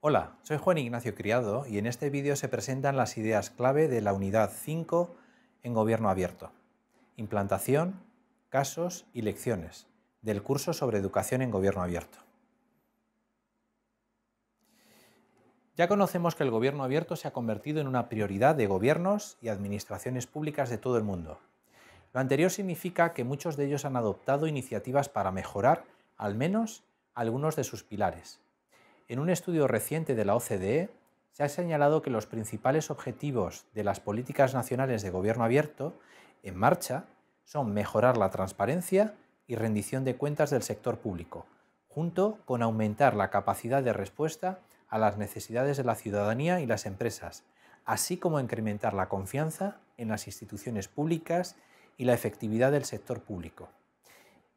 Hola, soy Juan Ignacio Criado y en este vídeo se presentan las ideas clave de la unidad 5 en Gobierno Abierto. Implantación, casos y lecciones del curso sobre educación en Gobierno Abierto. Ya conocemos que el Gobierno Abierto se ha convertido en una prioridad de gobiernos y administraciones públicas de todo el mundo. Lo anterior significa que muchos de ellos han adoptado iniciativas para mejorar, al menos, algunos de sus pilares en un estudio reciente de la OCDE, se ha señalado que los principales objetivos de las políticas nacionales de gobierno abierto en marcha son mejorar la transparencia y rendición de cuentas del sector público, junto con aumentar la capacidad de respuesta a las necesidades de la ciudadanía y las empresas, así como incrementar la confianza en las instituciones públicas y la efectividad del sector público.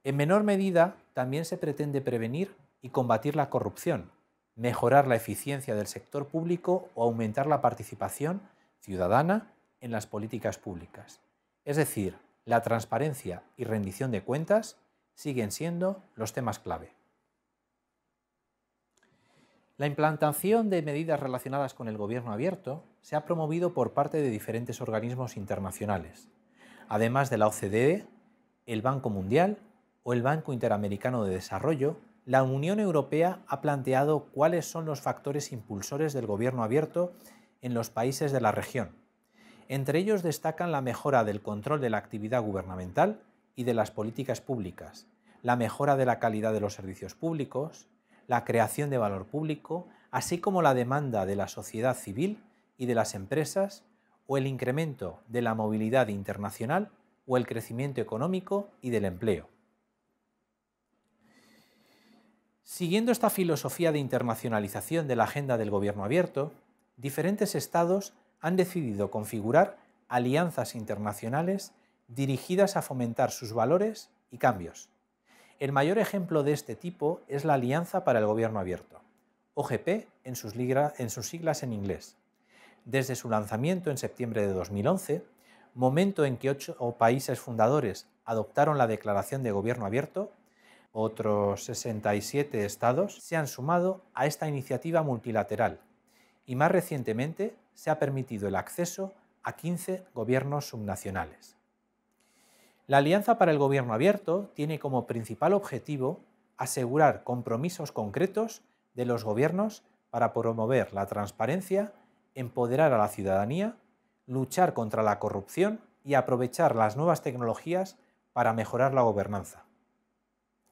En menor medida, también se pretende prevenir y combatir la corrupción, mejorar la eficiencia del sector público o aumentar la participación ciudadana en las políticas públicas. Es decir, la transparencia y rendición de cuentas siguen siendo los temas clave. La implantación de medidas relacionadas con el gobierno abierto se ha promovido por parte de diferentes organismos internacionales, además de la OCDE, el Banco Mundial o el Banco Interamericano de Desarrollo, la Unión Europea ha planteado cuáles son los factores impulsores del gobierno abierto en los países de la región. Entre ellos destacan la mejora del control de la actividad gubernamental y de las políticas públicas, la mejora de la calidad de los servicios públicos, la creación de valor público, así como la demanda de la sociedad civil y de las empresas, o el incremento de la movilidad internacional o el crecimiento económico y del empleo. Siguiendo esta filosofía de internacionalización de la agenda del gobierno abierto, diferentes estados han decidido configurar alianzas internacionales dirigidas a fomentar sus valores y cambios. El mayor ejemplo de este tipo es la Alianza para el Gobierno Abierto, OGP en sus, siglas en inglés. Desde su lanzamiento en septiembre de 2011, momento en que ocho países fundadores adoptaron la Declaración de Gobierno Abierto, otros 67 estados se han sumado a esta iniciativa multilateral y más recientemente se ha permitido el acceso a 15 gobiernos subnacionales. La Alianza para el Gobierno Abierto tiene como principal objetivo asegurar compromisos concretos de los gobiernos para promover la transparencia, empoderar a la ciudadanía, luchar contra la corrupción y aprovechar las nuevas tecnologías para mejorar la gobernanza.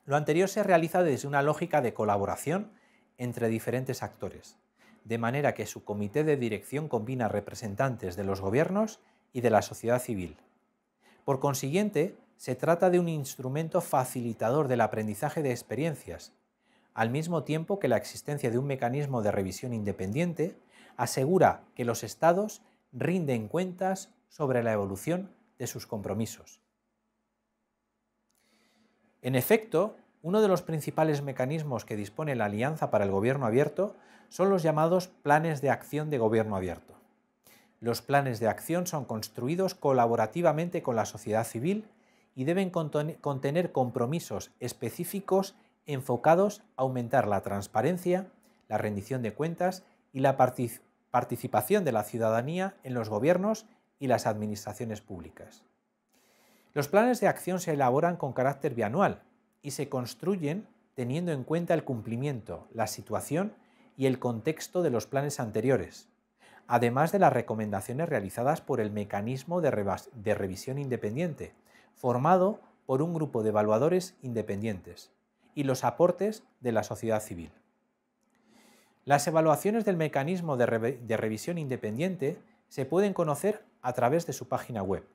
Lo anterior se realiza desde una lógica de colaboración entre diferentes actores, de manera que su comité de dirección combina representantes de los gobiernos y de la sociedad civil. Por consiguiente, se trata de un instrumento facilitador del aprendizaje de experiencias, al mismo tiempo que la existencia de un mecanismo de revisión independiente asegura que los estados rinden cuentas sobre la evolución de sus compromisos. En efecto, uno de los principales mecanismos que dispone la Alianza para el Gobierno Abierto son los llamados planes de acción de gobierno abierto. Los planes de acción son construidos colaborativamente con la sociedad civil y deben contener compromisos específicos enfocados a aumentar la transparencia, la rendición de cuentas y la participación de la ciudadanía en los gobiernos y las administraciones públicas. Los planes de acción se elaboran con carácter bianual y se construyen teniendo en cuenta el cumplimiento, la situación y el contexto de los planes anteriores, además de las recomendaciones realizadas por el mecanismo de, revisión independiente, formado por un grupo de evaluadores independientes, y los aportes de la sociedad civil. Las evaluaciones del mecanismo de revisión independiente se pueden conocer a través de su página web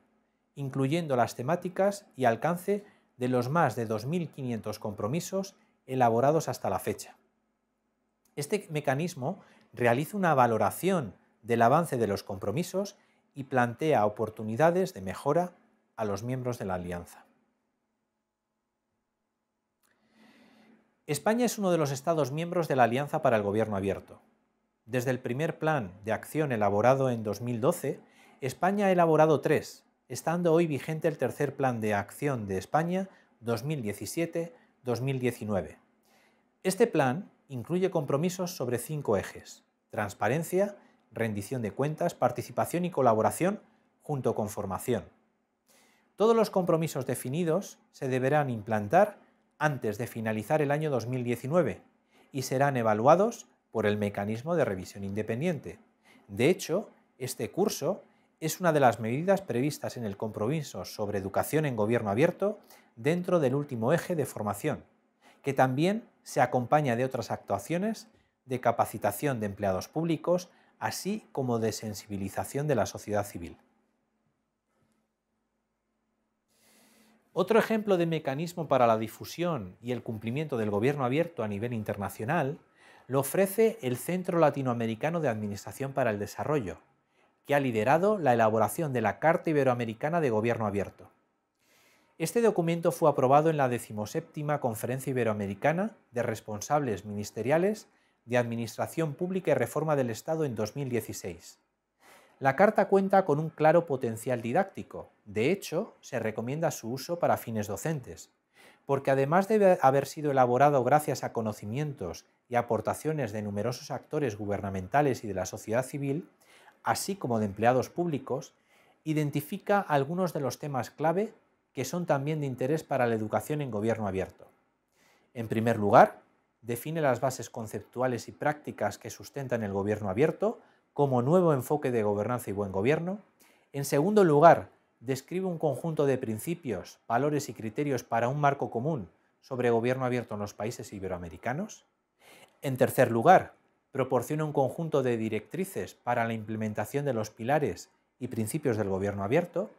incluyendo las temáticas y alcance de los más de 2.500 compromisos elaborados hasta la fecha. Este mecanismo realiza una valoración del avance de los compromisos y plantea oportunidades de mejora a los miembros de la alianza. España es uno de los Estados miembros de la Alianza para el Gobierno Abierto. Desde el primer plan de acción elaborado en 2012, España ha elaborado tres, estando hoy vigente el tercer plan de acción de España 2017-2019. Este plan incluye compromisos sobre cinco ejes, transparencia, rendición de cuentas, participación y colaboración, junto con formación. Todos los compromisos definidos se deberán implantar antes de finalizar el año 2019 y serán evaluados por el mecanismo de revisión independiente. De hecho, este curso es una de las medidas previstas en el compromiso sobre educación en gobierno abierto dentro del último eje de formación, que también se acompaña de otras actuaciones de capacitación de empleados públicos, así como de sensibilización de la sociedad civil. Otro ejemplo de mecanismo para la difusión y el cumplimiento del gobierno abierto a nivel internacional lo ofrece el Centro Latinoamericano de Administración para el Desarrollo, que ha liderado la elaboración de la Carta Iberoamericana de Gobierno Abierto. Este documento fue aprobado en la XVII Conferencia Iberoamericana de Responsables Ministeriales de Administración Pública y Reforma del Estado en 2016. La carta cuenta con un claro potencial didáctico, de hecho, se recomienda su uso para fines docentes, porque además de haber sido elaborado gracias a conocimientos y aportaciones de numerosos actores gubernamentales y de la sociedad civil, así como de empleados públicos, identifica algunos de los temas clave que son también de interés para la educación en gobierno abierto. En primer lugar, define las bases conceptuales y prácticas que sustentan el gobierno abierto como nuevo enfoque de gobernanza y buen gobierno. En segundo lugar, describe un conjunto de principios, valores y criterios para un marco común sobre gobierno abierto en los países iberoamericanos. En tercer lugar, proporciona un conjunto de directrices para la implementación de los pilares y principios del gobierno abierto.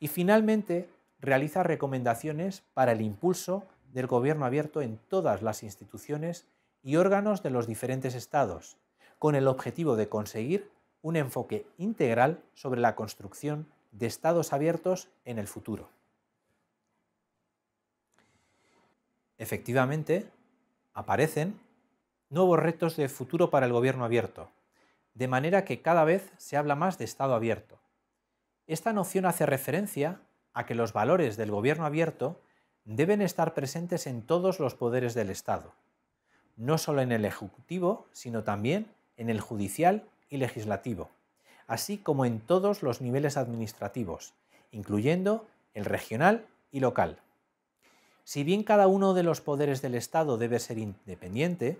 Y finalmente, realiza recomendaciones para el impulso del gobierno abierto en todas las instituciones y órganos de los diferentes estados, con el objetivo de conseguir un enfoque integral sobre la construcción de estados abiertos en el futuro. Efectivamente, aparecen nuevos retos de futuro para el gobierno abierto, de manera que cada vez se habla más de Estado abierto. Esta noción hace referencia a que los valores del gobierno abierto deben estar presentes en todos los poderes del Estado, no solo en el Ejecutivo, sino también en el Judicial y Legislativo, así como en todos los niveles administrativos, incluyendo el regional y local. Si bien cada uno de los poderes del Estado debe ser independiente,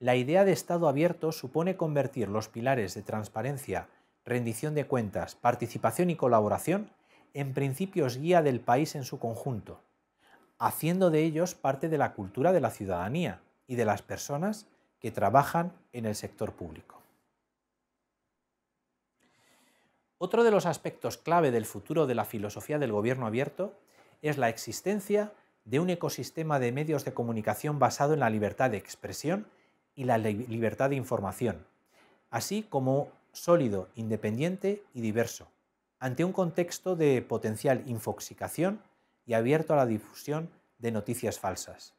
la idea de Estado abierto supone convertir los pilares de transparencia, rendición de cuentas, participación y colaboración en principios guía del país en su conjunto, haciendo de ellos parte de la cultura de la ciudadanía y de las personas que trabajan en el sector público. Otro de los aspectos clave del futuro de la filosofía del gobierno abierto es la existencia de un ecosistema de medios de comunicación basado en la libertad de expresión y la libertad de información, así como sólido, independiente y diverso, ante un contexto de potencial infoxicación y abierto a la difusión de noticias falsas.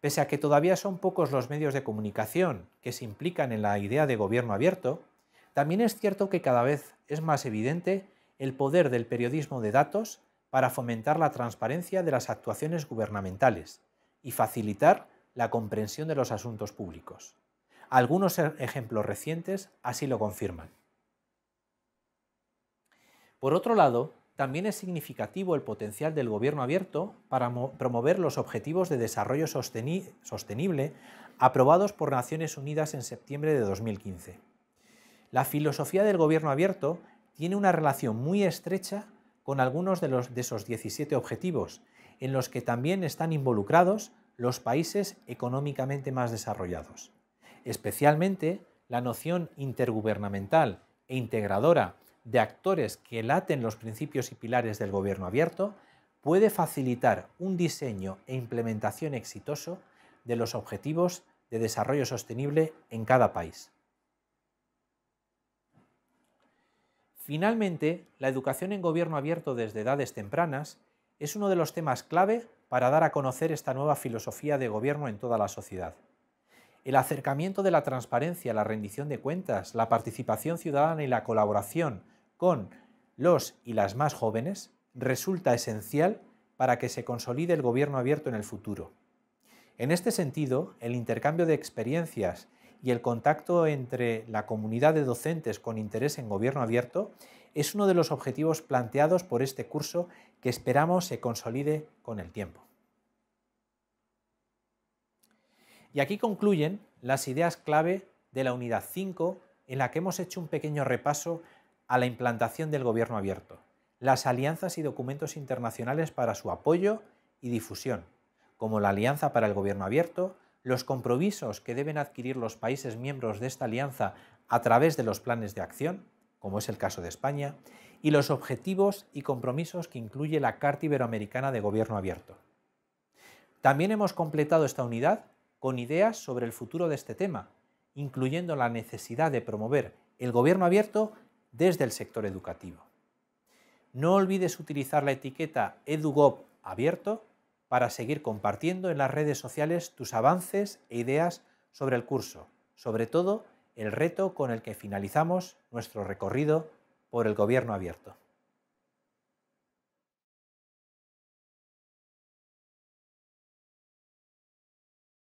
Pese a que todavía son pocos los medios de comunicación que se implican en la idea de gobierno abierto, también es cierto que cada vez es más evidente el poder del periodismo de datos para fomentar la transparencia de las actuaciones gubernamentales y facilitar la comprensión de los asuntos públicos. Algunos e-, ejemplos recientes así lo confirman. Por otro lado, también es significativo el potencial del gobierno abierto para promover los objetivos de desarrollo sostenible aprobados por Naciones Unidas en septiembre de 2015. La filosofía del gobierno abierto tiene una relación muy estrecha con algunos de, de esos 17 objetivos, en los que también están involucrados los países económicamente más desarrollados. Especialmente la noción intergubernamental e integradora de actores que laten los principios y pilares del gobierno abierto puede facilitar un diseño e implementación exitoso de los objetivos de desarrollo sostenible en cada país. Finalmente, la educación en gobierno abierto desde edades tempranas es uno de los temas clave para dar a conocer esta nueva filosofía de gobierno en toda la sociedad. El acercamiento de la transparencia, la rendición de cuentas, la participación ciudadana y la colaboración con los y las más jóvenes resulta esencial para que se consolide el gobierno abierto en el futuro. En este sentido, el intercambio de experiencias y el contacto entre la comunidad de docentes con interés en gobierno abierto es uno de los objetivos planteados por este curso que esperamos se consolide con el tiempo. Y aquí concluyen las ideas clave de la unidad 5 en la que hemos hecho un pequeño repaso a la implantación del gobierno abierto, las alianzas y documentos internacionales para su apoyo y difusión, como la Alianza para el Gobierno Abierto, los compromisos que deben adquirir los países miembros de esta alianza a través de los planes de acción, como es el caso de España, y los objetivos y compromisos que incluye la Carta Iberoamericana de Gobierno Abierto. También hemos completado esta unidad con ideas sobre el futuro de este tema, incluyendo la necesidad de promover el gobierno abierto desde el sector educativo. No olvides utilizar la etiqueta EduGov abierto para seguir compartiendo en las redes sociales tus avances e ideas sobre el curso, sobre todo el reto con el que finalizamos nuestro recorrido por el gobierno abierto.